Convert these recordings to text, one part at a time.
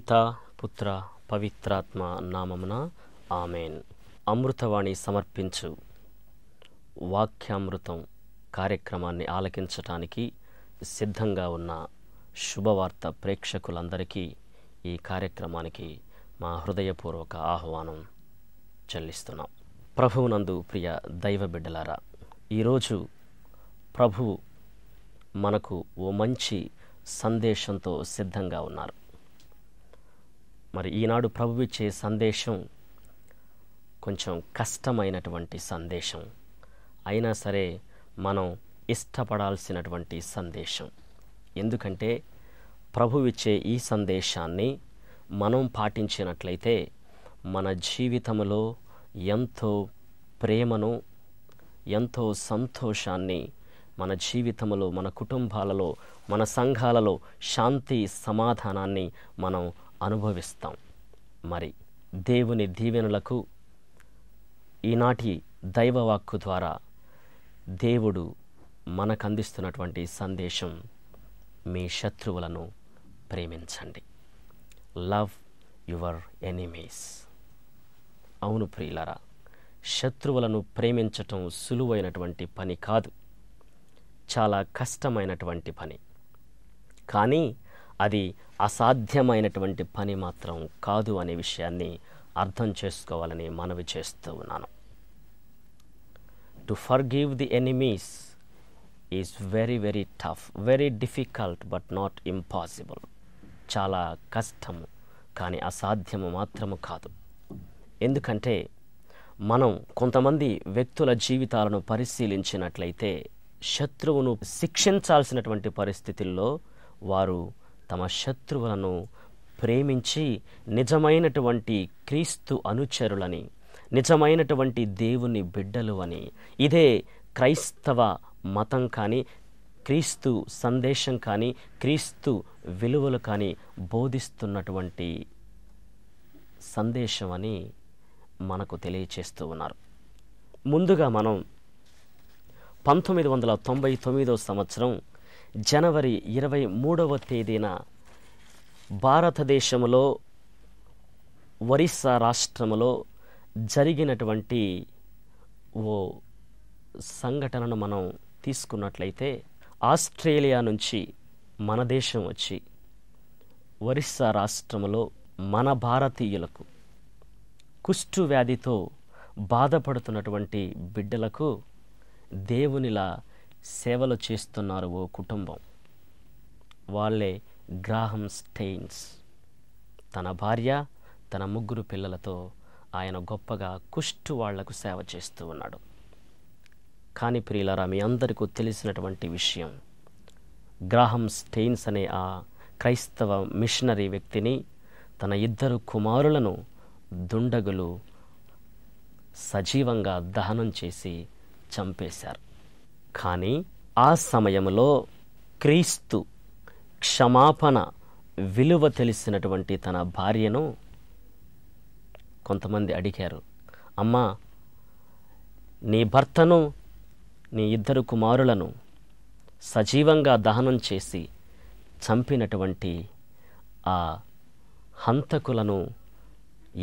పిత పుత్ర పవిత్రాత్మ నామమున ఆమెన్ అమృతవాణి సమర్పించు వాక్యామృతం కార్యక్రమాన్ని ఆలకించటానికి సిద్ధంగా ఉన్న శుభవార్త ప్రేక్షకులందరికీ ఈ కార్యక్రమానికి మా హృదయపూర్వక ఆహ్వానం చెల్లిస్తున్నాం ప్రభువునందు ప్రియ దైవ బిడ్డలారా ఈరోజు ప్రభువు మనకు ఓ మంచి సందేశంతో సిద్ధంగా ఉన్నారు మరి ఈనాడు ప్రభు ఇచ్చే సందేశం కొంచెం కష్టమైనటువంటి సందేశం అయినా సరే మనం ఇష్టపడాల్సినటువంటి సందేశం ఎందుకంటే ప్రభువిచ్చే ఈ సందేశాన్ని మనం పాటించినట్లయితే మన జీవితంలో ఎంతో ప్రేమను ఎంతో సంతోషాన్ని మన జీవితంలో మన కుటుంబాలలో మన సంఘాలలో శాంతి సమాధానాన్ని మనం అనుభవిస్తాం మరి దేవుని దీవెనులకు ఈనాటి దైవవాక్కు ద్వారా దేవుడు మనకు అందిస్తున్నటువంటి సందేశం మీ శత్రువులను ప్రేమించండి లవ్ యువర్ ఎనిమీస్ అవును ప్రియులరా శత్రువులను ప్రేమించటం సులువైనటువంటి పని కాదు చాలా కష్టమైనటువంటి పని కానీ అది అసాధ్యమైనటువంటి పని మాత్రం కాదు అనే విషయాన్ని అర్థం చేసుకోవాలని మనవి చేస్తూ ఉన్నాను to for give the enemies is very very tough very difficult but not impossible చాలా కష్టము కానీ అసాధ్యము మాత్రము కాదు ఎందుకంటే మనం కొంతమంది వ్యక్తుల జీవితాలను పరిశీలించినట్లయితే శత్రువును శిక్షించాల్సినటువంటి పరిస్థితుల్లో వారు తమ శత్రువులను ప్రేమించి నిజమైనటువంటి క్రీస్తు అనుచరులని నిజమైనటువంటి దేవుని బిడ్డలు అని ఇదే క్రైస్తవ మతం కానీ క్రీస్తు సందేశం కానీ క్రీస్తు విలువలు కానీ బోధిస్తున్నటువంటి సందేశం అని మనకు తెలియచేస్తూ ఉన్నారు ముందుగా మనం పంతొమ్మిది వందల తొంభై తొమ్మిదో సంవత్సరం జనవరి ఇరవై మూడవ తేదీన భారతదేశంలో ఒరిస్సా రాష్ట్రంలో జరిగినటువంటి ఓ సంఘటనను మనం తీసుకున్నట్లయితే ఆస్ట్రేలియా నుంచి మన దేశం వచ్చి ఒరిస్సా రాష్ట్రంలో మన భారతీయులకు కుష్టు వ్యాధితో బాధపడుతున్నటువంటి బిడ్డలకు దేవునిలా సేవలు చేస్తున్నారు ఓ కుటుంబం వాళ్ళే గ్రాహం స్టెయిన్స్ తన భార్య తన ముగ్గురు పిల్లలతో ఆయన గొప్పగా కుష్టు వాళ్లకు సేవ చేస్తూ ఉన్నాడు కానీ ప్రియులారా మీ అందరికీ తెలిసినటువంటి విషయం గ్రాహం స్టెయిన్స్ అనే ఆ క్రైస్తవ మిషనరీ వ్యక్తిని తన ఇద్దరు కుమారులను దుండగులు సజీవంగా దహనం చేసి చంపేశారు కానీ ఆ సమయంలో క్రీస్తు క్షమాపణ విలువ తెలిసినటువంటి తన భార్యను కొంతమంది అడిగారు అమ్మా నీ భర్తను నీ ఇద్దరు కుమారులను సజీవంగా దహనం చేసి చంపినటువంటి ఆ హంతకులను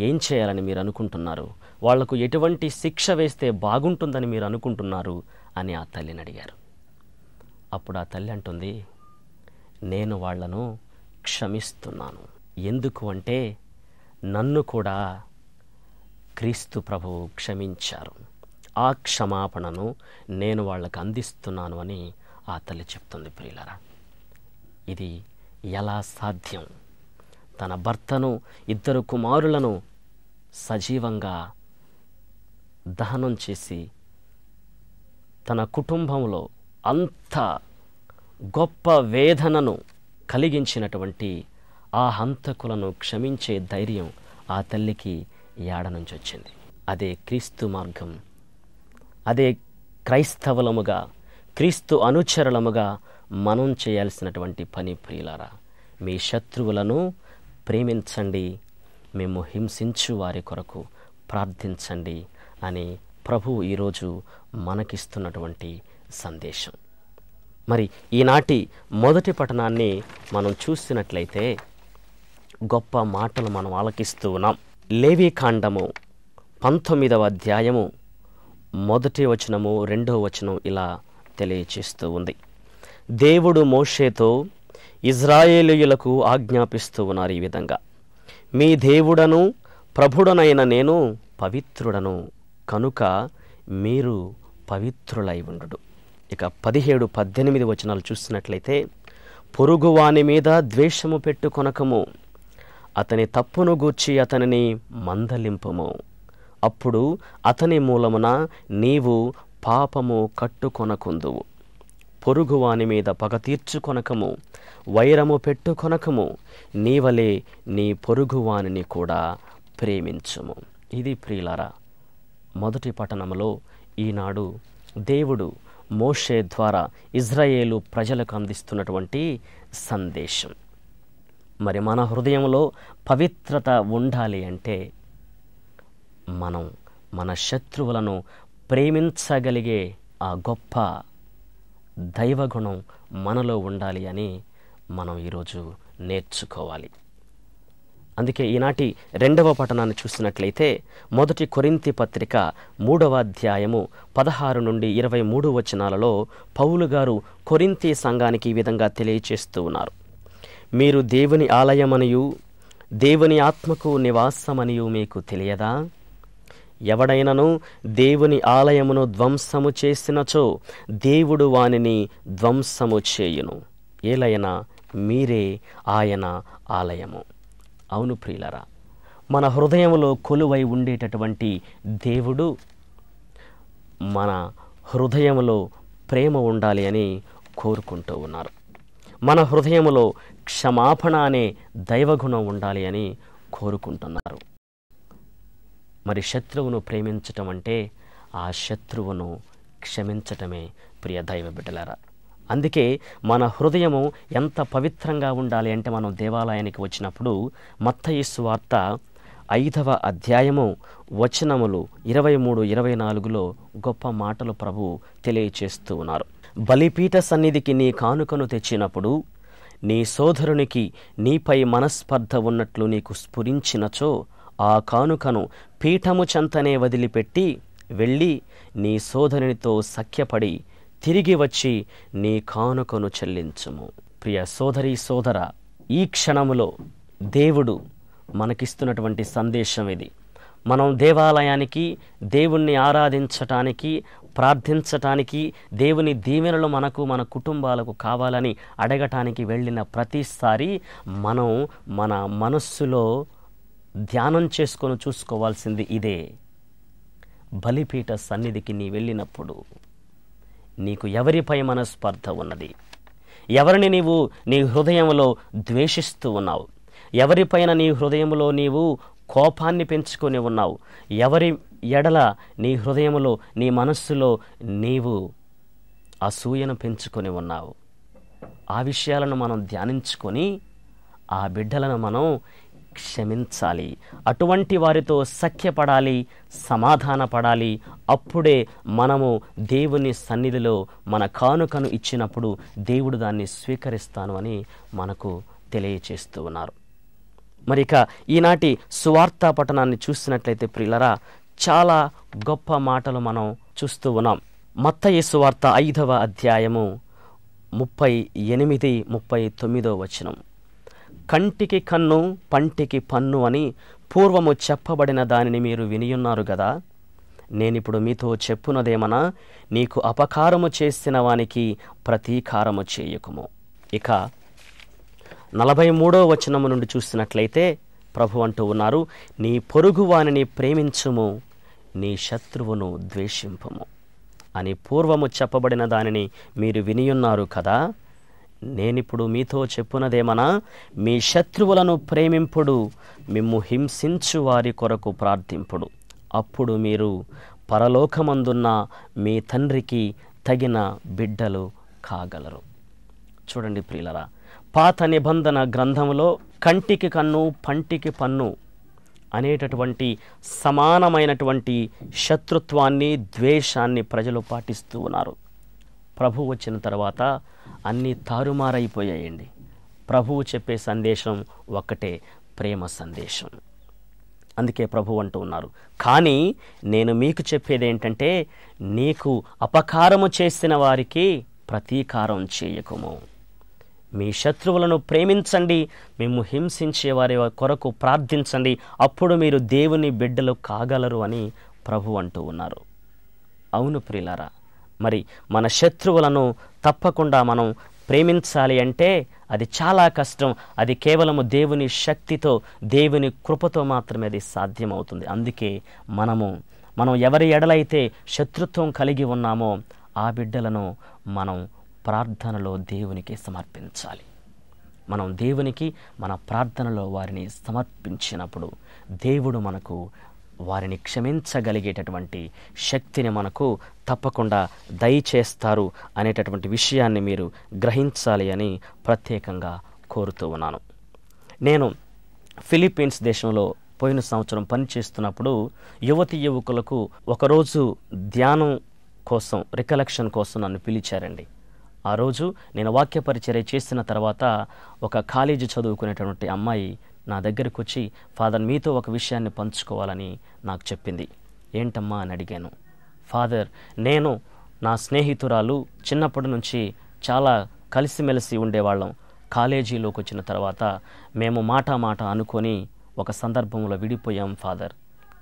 ఏం చేయాలని మీరు అనుకుంటున్నారు వాళ్లకు ఎటువంటి శిక్ష వేస్తే బాగుంటుందని మీరు అనుకుంటున్నారు అని ఆ తల్లిని అడిగారు అప్పుడు ఆ తల్లి అంటుంది నేను వాళ్లను క్షమిస్తున్నాను ఎందుకు అంటే నన్ను కూడా క్రీస్తు ప్రభువు క్షమించారు ఆ క్షమాపణను నేను వాళ్ళకు అందిస్తున్నాను అని ఆ తల్లి చెప్తుంది ప్రియులరా ఇది ఎలా సాధ్యం తన భర్తను ఇద్దరు కుమారులను సజీవంగా దహనం చేసి తన కుటుంబంలో అంత గొప్ప వేదనను కలిగించినటువంటి ఆ హంతకులను క్షమించే ధైర్యం ఆ తల్లికి ఏడ నుంచి వచ్చింది అదే క్రీస్తు మార్గం అదే క్రైస్తవులముగా క్రీస్తు అనుచరులముగా మనం చేయాల్సినటువంటి పని ప్రియులారా మీ శత్రువులను ప్రేమించండి మేము హింసించు వారి కొరకు ప్రార్థించండి అని ప్రభువు ఈరోజు మనకిస్తున్నటువంటి సందేశం మరి ఈనాటి మొదటి పఠనాన్ని మనం చూసినట్లయితే గొప్ప మాటలు మనం ఆలకిస్తూ ఉన్నాం లేవీకాండము పంతొమ్మిదవ అధ్యాయము మొదటి వచనము రెండవ వచనం ఇలా తెలియచేస్తూ ఉంది దేవుడు మోషేతో ఇజ్రాయేలీయులకు ఆజ్ఞాపిస్తూ ఉన్నారు ఈ విధంగా మీ దేవుడను ప్రభుడనైన నేను పవిత్రుడను కనుక మీరు పవిత్రులై ఉండు ఇక పదిహేడు పద్దెనిమిది వచనాలు చూస్తున్నట్లయితే పొరుగువాని మీద ద్వేషము పెట్టుకొనకము అతని తప్పును గూర్చి అతనిని మందలింపము అప్పుడు అతని మూలమున నీవు పాపము కట్టుకొనకుందువు పొరుగువాని మీద పగ తీర్చుకొనకము వైరము పెట్టుకొనకము నీవలే నీ పొరుగువానిని కూడా ప్రేమించము ఇది ప్రియులారా మొదటి పట్టణంలో ఈనాడు దేవుడు మోషే ద్వారా ఇజ్రాయేలు ప్రజలకు అందిస్తున్నటువంటి సందేశం మరి మన హృదయంలో పవిత్రత ఉండాలి అంటే మనం మన శత్రువులను ప్రేమించగలిగే ఆ గొప్ప దైవగుణం మనలో ఉండాలి అని మనం ఈరోజు నేర్చుకోవాలి అందుకే ఈనాటి రెండవ పఠనాన్ని చూసినట్లయితే మొదటి కొరింతి పత్రిక మూడవ అధ్యాయము పదహారు నుండి ఇరవై మూడు వచనాలలో పౌలు గారు కొరింతి సంఘానికి ఈ విధంగా తెలియచేస్తూ ఉన్నారు మీరు దేవుని ఆలయమనియు దేవుని ఆత్మకు నివాసమనియు మీకు తెలియదా ఎవడైనను దేవుని ఆలయమును ధ్వంసము చేసినచో దేవుడు వానిని ధ్వంసము చేయును ఏలైనా మీరే ఆయన ఆలయము అవును ప్రియులరా మన హృదయంలో కొలువై ఉండేటటువంటి దేవుడు మన హృదయంలో ప్రేమ ఉండాలి అని కోరుకుంటూ ఉన్నారు మన హృదయంలో క్షమాపణ అనే దైవగుణం ఉండాలి అని కోరుకుంటున్నారు మరి శత్రువును ప్రేమించటం అంటే ఆ శత్రువును క్షమించటమే ప్రియ దైవ బిడ్డలరా అందుకే మన హృదయము ఎంత పవిత్రంగా ఉండాలి అంటే మనం దేవాలయానికి వచ్చినప్పుడు మత్తయస్సు వార్త ఐదవ అధ్యాయము వచనములు ఇరవై మూడు ఇరవై నాలుగులో గొప్ప మాటలు ప్రభు తెలియచేస్తూ ఉన్నారు బలిపీఠ సన్నిధికి నీ కానుకను తెచ్చినప్పుడు నీ సోదరునికి నీపై మనస్పర్ధ ఉన్నట్లు నీకు స్ఫురించినచో ఆ కానుకను పీఠము చెంతనే వదిలిపెట్టి వెళ్ళి నీ సోదరునితో సఖ్యపడి తిరిగి వచ్చి నీ కానుకను చెల్లించము ప్రియ సోదరి సోదర ఈ క్షణములో దేవుడు మనకిస్తున్నటువంటి సందేశం ఇది మనం దేవాలయానికి దేవుణ్ణి ఆరాధించటానికి ప్రార్థించటానికి దేవుని దీవెనలు మనకు మన కుటుంబాలకు కావాలని అడగటానికి వెళ్ళిన ప్రతిసారి మనం మన మనస్సులో ధ్యానం చేసుకొని చూసుకోవాల్సింది ఇదే బలిపీఠ సన్నిధికి నీ వెళ్ళినప్పుడు నీకు ఎవరిపై మనస్పర్ధ ఉన్నది ఎవరిని నీవు నీ హృదయంలో ద్వేషిస్తూ ఉన్నావు ఎవరిపైన నీ హృదయంలో నీవు కోపాన్ని పెంచుకొని ఉన్నావు ఎవరి ఎడల నీ హృదయంలో నీ మనస్సులో నీవు అసూయను పెంచుకొని ఉన్నావు ఆ విషయాలను మనం ధ్యానించుకొని ఆ బిడ్డలను మనం క్షమించాలి అటువంటి వారితో సఖ్యపడాలి సమాధానపడాలి అప్పుడే మనము దేవుని సన్నిధిలో మన కానుకను ఇచ్చినప్పుడు దేవుడు దాన్ని స్వీకరిస్తాను అని మనకు తెలియచేస్తూ ఉన్నారు మరి ఇక ఈనాటి సువార్తా పఠనాన్ని చూసినట్లయితే ప్రిలరా చాలా గొప్ప మాటలు మనం చూస్తూ ఉన్నాం మత్తయ్య సువార్త ఐదవ అధ్యాయము ముప్పై ఎనిమిది ముప్పై తొమ్మిదో వచనం కంటికి కన్ను పంటికి పన్ను అని పూర్వము చెప్పబడిన దానిని మీరు వినియున్నారు కదా నేనిప్పుడు మీతో చెప్పునదేమనా నీకు అపకారము చేసిన వానికి ప్రతీకారము చేయకుము ఇక నలభై మూడో వచనము నుండి చూసినట్లయితే ప్రభు అంటూ ఉన్నారు నీ పొరుగు వానిని ప్రేమించుము నీ శత్రువును ద్వేషింపము అని పూర్వము చెప్పబడిన దానిని మీరు వినియున్నారు కదా నేనిప్పుడు మీతో చెప్పునదేమనా మీ శత్రువులను ప్రేమింపుడు మిమ్ము హింసించు వారి కొరకు ప్రార్థింపుడు అప్పుడు మీరు పరలోకమందున్న మీ తండ్రికి తగిన బిడ్డలు కాగలరు చూడండి ప్రియులరా పాత నిబంధన గ్రంథంలో కంటికి కన్ను పంటికి పన్ను అనేటటువంటి సమానమైనటువంటి శత్రుత్వాన్ని ద్వేషాన్ని ప్రజలు పాటిస్తూ ఉన్నారు ప్రభు వచ్చిన తర్వాత అన్నీ తారుమారైపోయాయండి ప్రభువు చెప్పే సందేశం ఒక్కటే ప్రేమ సందేశం అందుకే ప్రభు అంటూ ఉన్నారు కానీ నేను మీకు చెప్పేది ఏంటంటే నీకు అపకారము చేసిన వారికి ప్రతీకారం చేయకుము మీ శత్రువులను ప్రేమించండి మేము హింసించే వారి కొరకు ప్రార్థించండి అప్పుడు మీరు దేవుని బిడ్డలు కాగలరు అని ప్రభు అంటూ ఉన్నారు అవును ప్రిలారా మరి మన శత్రువులను తప్పకుండా మనం ప్రేమించాలి అంటే అది చాలా కష్టం అది కేవలము దేవుని శక్తితో దేవుని కృపతో మాత్రమే అది సాధ్యమవుతుంది అందుకే మనము మనం ఎవరి ఎడలైతే శత్రుత్వం కలిగి ఉన్నామో ఆ బిడ్డలను మనం ప్రార్థనలో దేవునికి సమర్పించాలి మనం దేవునికి మన ప్రార్థనలో వారిని సమర్పించినప్పుడు దేవుడు మనకు వారిని క్షమించగలిగేటటువంటి శక్తిని మనకు తప్పకుండా దయచేస్తారు అనేటటువంటి విషయాన్ని మీరు గ్రహించాలి అని ప్రత్యేకంగా కోరుతూ ఉన్నాను నేను ఫిలిప్పీన్స్ దేశంలో పోయిన సంవత్సరం పనిచేస్తున్నప్పుడు యువతి యువకులకు ఒకరోజు ధ్యానం కోసం రికలెక్షన్ కోసం నన్ను పిలిచారండి ఆ రోజు నేను వాక్య పరిచర్య చేసిన తర్వాత ఒక కాలేజీ చదువుకునేటటువంటి అమ్మాయి నా దగ్గరకు వచ్చి ఫాదర్ మీతో ఒక విషయాన్ని పంచుకోవాలని నాకు చెప్పింది ఏంటమ్మా అని అడిగాను ఫాదర్ నేను నా స్నేహితురాలు చిన్నప్పటి నుంచి చాలా కలిసిమెలిసి ఉండేవాళ్ళం కాలేజీలోకి వచ్చిన తర్వాత మేము మాట మాట అనుకొని ఒక సందర్భంలో విడిపోయాం ఫాదర్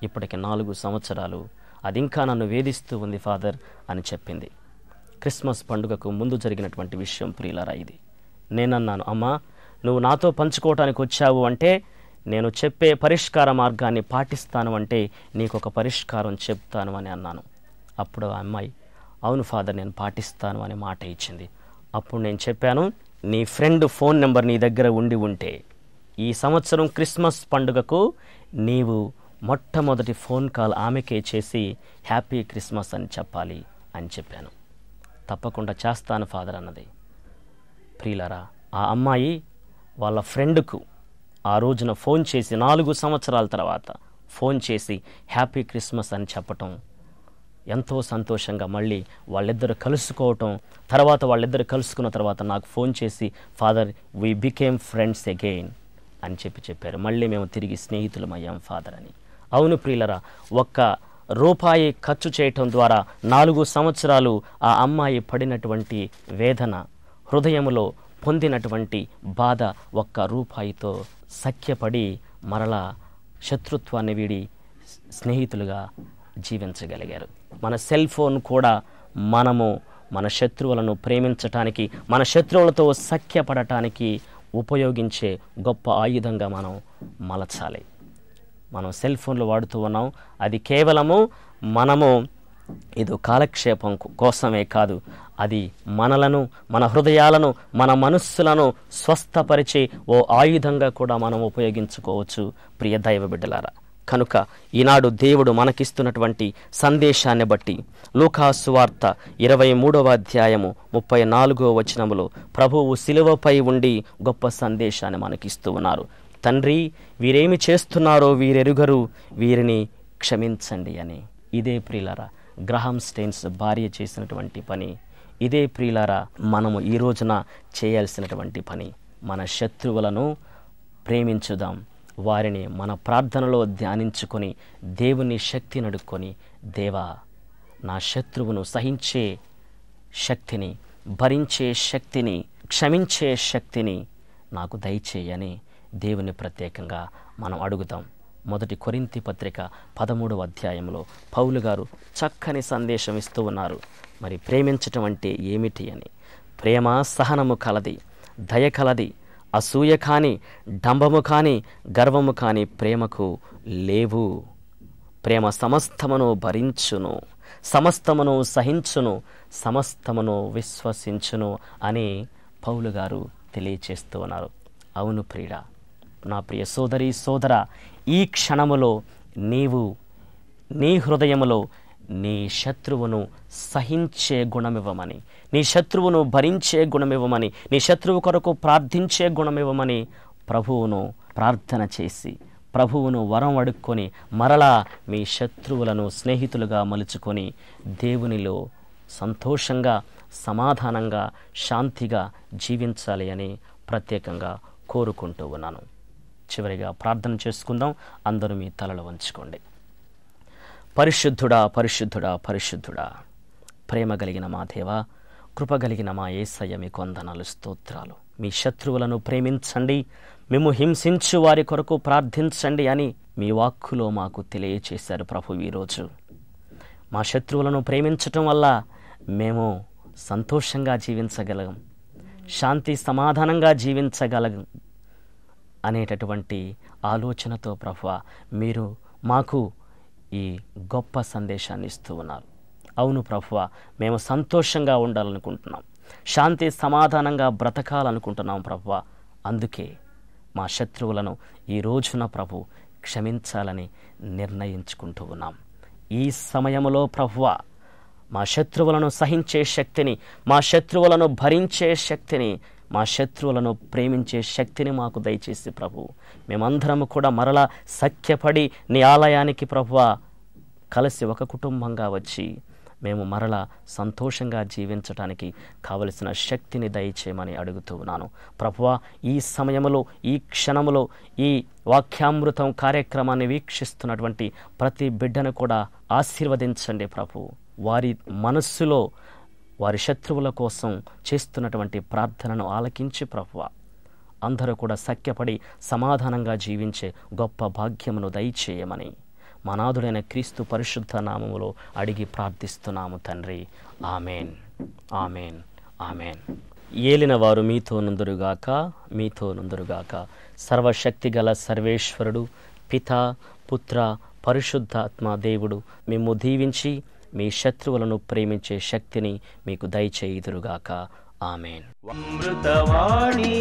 ఇప్పటికి నాలుగు సంవత్సరాలు అది ఇంకా నన్ను వేధిస్తూ ఉంది ఫాదర్ అని చెప్పింది క్రిస్మస్ పండుగకు ముందు జరిగినటువంటి విషయం ప్రియులరా ఇది నేనన్నాను అమ్మా నువ్వు నాతో పంచుకోవటానికి వచ్చావు అంటే నేను చెప్పే పరిష్కార మార్గాన్ని పాటిస్తాను అంటే నీకు ఒక పరిష్కారం చెప్తాను అని అన్నాను అప్పుడు ఆ అమ్మాయి అవును ఫాదర్ నేను పాటిస్తాను అని మాట ఇచ్చింది అప్పుడు నేను చెప్పాను నీ ఫ్రెండ్ ఫోన్ నెంబర్ నీ దగ్గర ఉండి ఉంటే ఈ సంవత్సరం క్రిస్మస్ పండుగకు నీవు మొట్టమొదటి ఫోన్ కాల్ ఆమెకే చేసి హ్యాపీ క్రిస్మస్ అని చెప్పాలి అని చెప్పాను తప్పకుండా చేస్తాను ఫాదర్ అన్నది ప్రియులరా ఆ అమ్మాయి వాళ్ళ ఫ్రెండ్కు ఆ రోజున ఫోన్ చేసి నాలుగు సంవత్సరాల తర్వాత ఫోన్ చేసి హ్యాపీ క్రిస్మస్ అని చెప్పటం ఎంతో సంతోషంగా మళ్ళీ వాళ్ళిద్దరు కలుసుకోవటం తర్వాత వాళ్ళిద్దరు కలుసుకున్న తర్వాత నాకు ఫోన్ చేసి father we became friends again అని చెప్పి చెప్పారు మళ్ళీ మేము తిరిగి అయ్యాం ఫాదర్ అని అవును ప్రియులరా ఒక్క రూపాయి ఖర్చు చేయటం ద్వారా నాలుగు సంవత్సరాలు ఆ అమ్మాయి పడినటువంటి వేదన హృదయంలో పొందినటువంటి బాధ ఒక్క రూపాయితో సఖ్యపడి మరలా శత్రుత్వాన్ని వీడి స్నేహితులుగా జీవించగలిగారు మన సెల్ ఫోన్ కూడా మనము మన శత్రువులను ప్రేమించటానికి మన శత్రువులతో సఖ్యపడటానికి ఉపయోగించే గొప్ప ఆయుధంగా మనం మలచాలి మనం సెల్ ఫోన్లు వాడుతూ ఉన్నాం అది కేవలము మనము ఇది కాలక్షేపం కోసమే కాదు అది మనలను మన హృదయాలను మన మనస్సులను స్వస్థపరిచే ఓ ఆయుధంగా కూడా మనం ఉపయోగించుకోవచ్చు ప్రియ దైవ బిడ్డలారా కనుక ఈనాడు దేవుడు మనకిస్తున్నటువంటి సందేశాన్ని బట్టి లూకాసువార్త ఇరవై మూడవ అధ్యాయము ముప్పై నాలుగో వచనములో ప్రభువు సిలువపై ఉండి గొప్ప సందేశాన్ని మనకిస్తూ ఉన్నారు తండ్రి వీరేమి చేస్తున్నారో వీరెరుగరు వీరిని క్షమించండి అని ఇదే ప్రియులరా గ్రహం స్టెయిన్స్ భార్య చేసినటువంటి పని ఇదే ప్రియులారా మనము ఈ రోజున చేయాల్సినటువంటి పని మన శత్రువులను ప్రేమించుదాం వారిని మన ప్రార్థనలో ధ్యానించుకొని దేవుని శక్తి నడుక్కొని దేవా నా శత్రువును సహించే శక్తిని భరించే శక్తిని క్షమించే శక్తిని నాకు దయచేయని దేవుని ప్రత్యేకంగా మనం అడుగుతాం మొదటి కొరింతి పత్రిక పదమూడవ అధ్యాయంలో పౌలు గారు చక్కని సందేశం ఇస్తూ ఉన్నారు మరి ప్రేమించటం అంటే ఏమిటి అని ప్రేమ సహనము కలది దయ కలది అసూయ కానీ డంబము కానీ గర్వము కానీ ప్రేమకు లేవు ప్రేమ సమస్తమును భరించును సమస్తమును సహించును సమస్తమును విశ్వసించును అని పౌలు గారు తెలియచేస్తూ ఉన్నారు అవును ప్రియుడ నా ప్రియ సోదరి సోదర ఈ క్షణములో నీవు నీ హృదయములో నీ శత్రువును సహించే గుణమివ్వమని నీ శత్రువును భరించే గుణమివ్వమని నీ శత్రువు కొరకు ప్రార్థించే గుణమివ్వమని ప్రభువును ప్రార్థన చేసి ప్రభువును వరం అడుక్కొని మరలా మీ శత్రువులను స్నేహితులుగా మలుచుకొని దేవునిలో సంతోషంగా సమాధానంగా శాంతిగా జీవించాలి అని ప్రత్యేకంగా కోరుకుంటూ ఉన్నాను చివరిగా ప్రార్థన చేసుకుందాం అందరూ మీ తలలు వంచుకోండి పరిశుద్ధుడా పరిశుద్ధుడా పరిశుద్ధుడా ప్రేమ కలిగిన మా దేవ కృప కలిగిన మా ఏసయ్య మీకు వందనాలు స్తోత్రాలు మీ శత్రువులను ప్రేమించండి మేము హింసించు వారి కొరకు ప్రార్థించండి అని మీ వాక్కులో మాకు తెలియచేశారు ప్రభు ఈరోజు మా శత్రువులను ప్రేమించటం వల్ల మేము సంతోషంగా జీవించగలం శాంతి సమాధానంగా జీవించగలం అనేటటువంటి ఆలోచనతో ప్రభు మీరు మాకు ఈ గొప్ప సందేశాన్ని ఇస్తూ ఉన్నారు అవును ప్రభు మేము సంతోషంగా ఉండాలనుకుంటున్నాం శాంతి సమాధానంగా బ్రతకాలనుకుంటున్నాం ప్రభు అందుకే మా శత్రువులను ఈ రోజున ప్రభు క్షమించాలని నిర్ణయించుకుంటూ ఉన్నాం ఈ సమయంలో ప్రభు మా శత్రువులను సహించే శక్తిని మా శత్రువులను భరించే శక్తిని మా శత్రువులను ప్రేమించే శక్తిని మాకు దయచేసి ప్రభు మేమందరము కూడా మరలా సఖ్యపడి నీ ఆలయానికి ప్రభువ కలిసి ఒక కుటుంబంగా వచ్చి మేము మరలా సంతోషంగా జీవించడానికి కావలసిన శక్తిని దయచేయమని అడుగుతున్నాను ప్రభువ ఈ సమయంలో ఈ క్షణంలో ఈ వాక్యామృతం కార్యక్రమాన్ని వీక్షిస్తున్నటువంటి ప్రతి బిడ్డను కూడా ఆశీర్వదించండి ప్రభు వారి మనస్సులో వారి శత్రువుల కోసం చేస్తున్నటువంటి ప్రార్థనను ఆలకించి ప్రభువ అందరూ కూడా సఖ్యపడి సమాధానంగా జీవించే గొప్ప భాగ్యమును దయచేయమని మనాథుడైన క్రీస్తు పరిశుద్ధ నామములో అడిగి ప్రార్థిస్తున్నాము తండ్రి ఆమెన్ ఆమెన్ ఆమెన్ ఏలిన వారు మీతో నుందురుగాక మీతో నుందురుగాక గల సర్వేశ్వరుడు పిత పుత్ర పరిశుద్ధాత్మ దేవుడు మేము దీవించి మీ శత్రువులను ప్రేమించే శక్తిని మీకు దయచేయుదురుగాక ఆమెన్ అమృతవాణి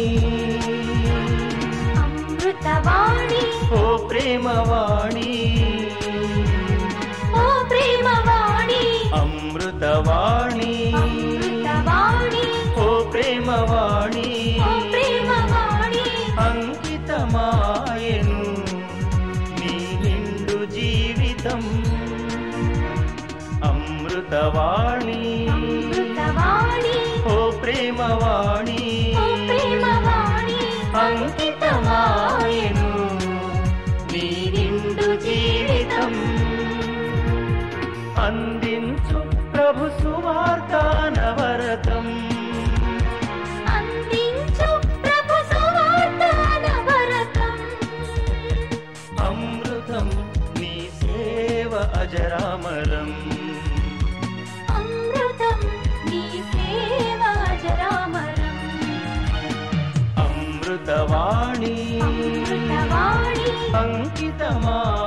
ఓ ప్రేమవాణి नी अमृतम्सेवा अजरामरम् अमृतवाणी अङ्कितमा